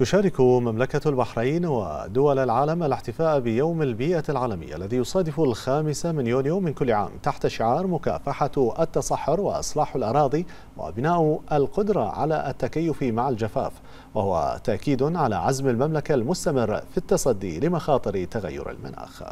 تشارك مملكة البحرين ودول العالم الاحتفاء بيوم البيئة العالمي الذي يصادف الخامس من يونيو من كل عام تحت شعار مكافحة التصحر وإصلاح الأراضي وبناء القدرة على التكيف مع الجفاف وهو تأكيد على عزم المملكة المستمر في التصدي لمخاطر تغير المناخ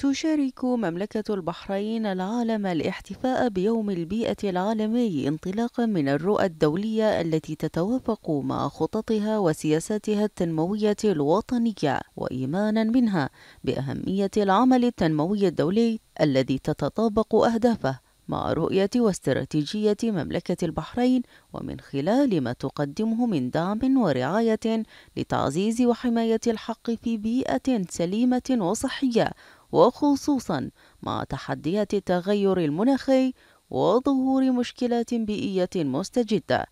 تشارك مملكة البحرين العالم الاحتفاء بيوم البيئة العالمي انطلاقا من الرؤى الدولية التي تتوافق مع خططها وسياساتها التنموية الوطنية وإيمانا منها بأهمية العمل التنموي الدولي الذي تتطابق أهدافه مع رؤية واستراتيجية مملكة البحرين ومن خلال ما تقدمه من دعم ورعاية لتعزيز وحماية الحق في بيئة سليمة وصحية وخصوصا مع تحديات التغير المناخي وظهور مشكلات بيئية مستجدة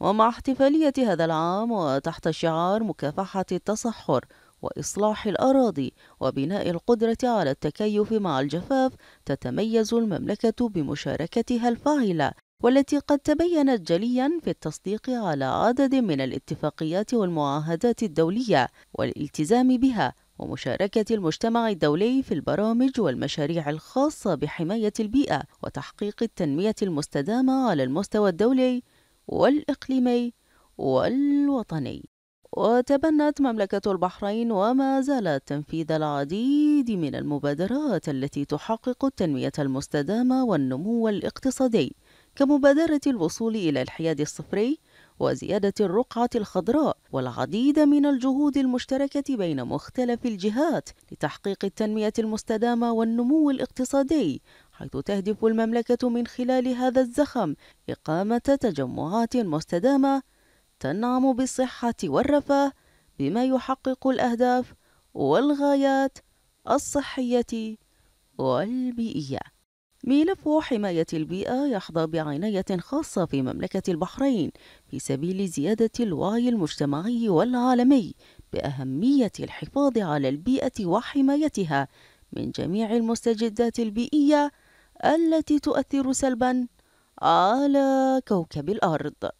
ومع احتفالية هذا العام وتحت شعار مكافحة التصحر وإصلاح الأراضي وبناء القدرة على التكيف مع الجفاف تتميز المملكة بمشاركتها الفاعلة والتي قد تبينت جليا في التصديق على عدد من الاتفاقيات والمعاهدات الدولية والالتزام بها ومشاركة المجتمع الدولي في البرامج والمشاريع الخاصة بحماية البيئة وتحقيق التنمية المستدامة على المستوى الدولي والإقليمي والوطني وتبنت مملكة البحرين وما زالت تنفيذ العديد من المبادرات التي تحقق التنمية المستدامة والنمو الاقتصادي كمبادرة الوصول إلى الحياد الصفري وزيادة الرقعة الخضراء والعديد من الجهود المشتركة بين مختلف الجهات لتحقيق التنمية المستدامة والنمو الاقتصادي حيث تهدف المملكة من خلال هذا الزخم إقامة تجمعات مستدامة تنعم بالصحة والرفاه بما يحقق الأهداف والغايات الصحية والبيئية ملف حماية البيئة يحظى بعناية خاصة في مملكة البحرين في سبيل زيادة الوعي المجتمعي والعالمي بأهمية الحفاظ على البيئة وحمايتها من جميع المستجدات البيئية التي تؤثر سلبا على كوكب الأرض